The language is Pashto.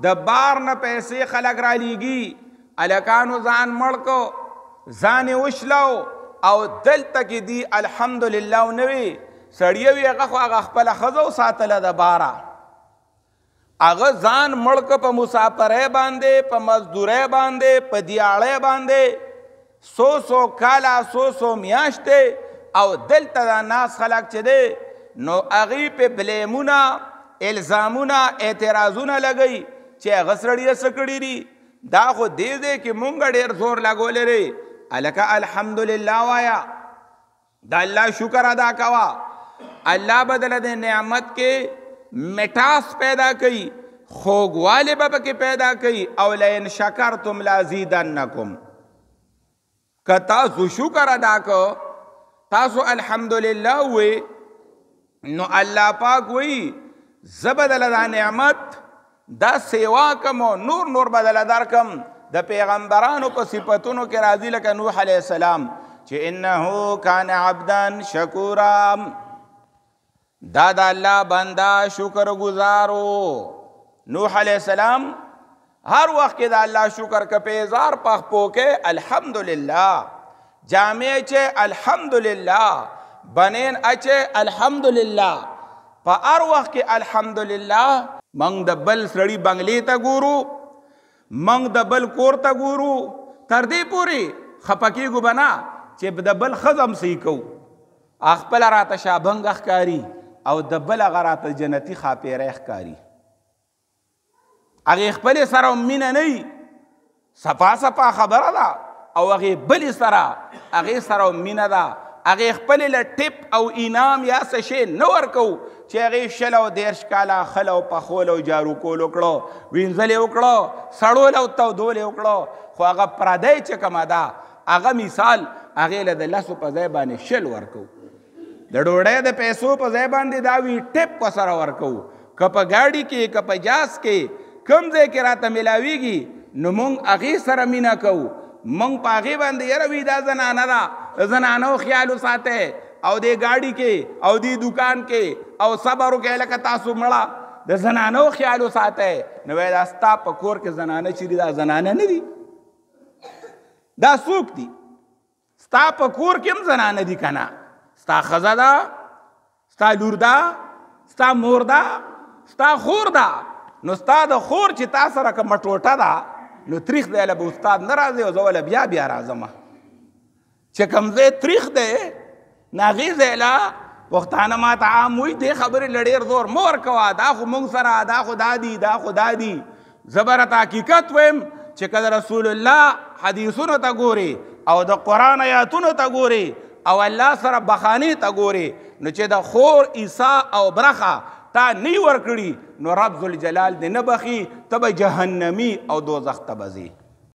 د بار نه پیسې خلک را لیږي الکانو ځان مړ کو ځان یې وشلو او دلته کې دی الحمدلله ونوي سړی وی هغه خو هغه خپل خزو ساتله د بارا هغه ځان مړ کو په مسافرې باندې په مزدورې باندې په دیاړې باندې سو سو کالا سو سو میاشتې او دلته دا ناس خلک چې دی نو هغې په بلیمونه الزامونه اعتراضونه لګی چې غسړی رسکړی دی دا خو دې دې کې مونږ ډېر زور لګولې لري الکه الحمدلله وایا دا الله شکر ادا کوا الله بدل دې نعمت کې مٹاس پیدا کړي خوګواله به کې پیدا کړي او لئن شکرتم لازیدنکم کتا زو شکر ادا کو تاسو الحمدلله وې نو الله پاک وې زبدل دا نعمت دا سیوا کم او نور نور بدلدار کم د پیغمبرانو په صفاتونو کې راضی لکه نوح علی السلام چې انه کان عبدن شکورا دا د الله بندا شکر گزارو نوح علی السلام هر وخت کې د الله شکر کپې زار پخ پوکې الحمدلله جامع چې الحمدلله بنین اچه الحمدلله په هر وخت کې الحمدلله موږ د بل سړی بنگلې ته ګورو موږ د بل کور ته ګورو تر دې پورې خپکیږو به نه چې د بل ښځه هم صحیح کوو خپل راته شابنګ ښکاری او د بل هغه راته جنتي خاپیره ښکاری هغه خپل سره مینه نه وي صفا صفا خبره ده او هغه بل سره هغه سره مینه ده هغه خپل له ټپ او انعام یا څه شی نه ورکو چې هغه شل او دیرش کاله خل او پخول او جارو کول وکړو وینځل وکړو سړول او تودول وکړو خو هغه پردی چې کومه ده هغه مثال هغه له د لاسو په ځای باندې شل ورکو د ډوړې د پیسو په ځای باندې دا وی ټپ وسره ورکو کپ گاڑی کې کپ جاس کې کم ځای کې راته ملاویږي نو مونږ هغې سره مینه کوو مونږ په هغې باندې یره وي دا زنانه ده زنانو خیال وساته او د ګاډي کې او د دکان کې او صبر وکړه لکه تاسو مړه د زنانو خیال وساته نو دا ستا په کور کې زنانه چیرې دا زنانه نه دي دا سوق دي ستا په کور کې هم زنانه دي کنه ستا خزه ده ستا لور ده ستا مور ده ستا خور ده نو ستا د خور چې تا سره کومه ټوټه ده نو تاریخ دی له استاد نه راځي او زه بیا بیا راځم چې کمزې تریخ دی ناغي زلا وختانه ما تعام وي دې خبرې لړیر زور مور کوا دا خو مونږ سره دا خو دادی دا خو دادی زبرت حقیقت ویم چې کله رسول الله حدیثونو ته ګوري او د قران آیاتونو ته ګوري او الله سره بخانی ته ګوري نو چې د خور عیسی او برخه تا نی ور کړی نو رب ذل جلال دې نه بخي تب جهنمی او دوزخ ته بزي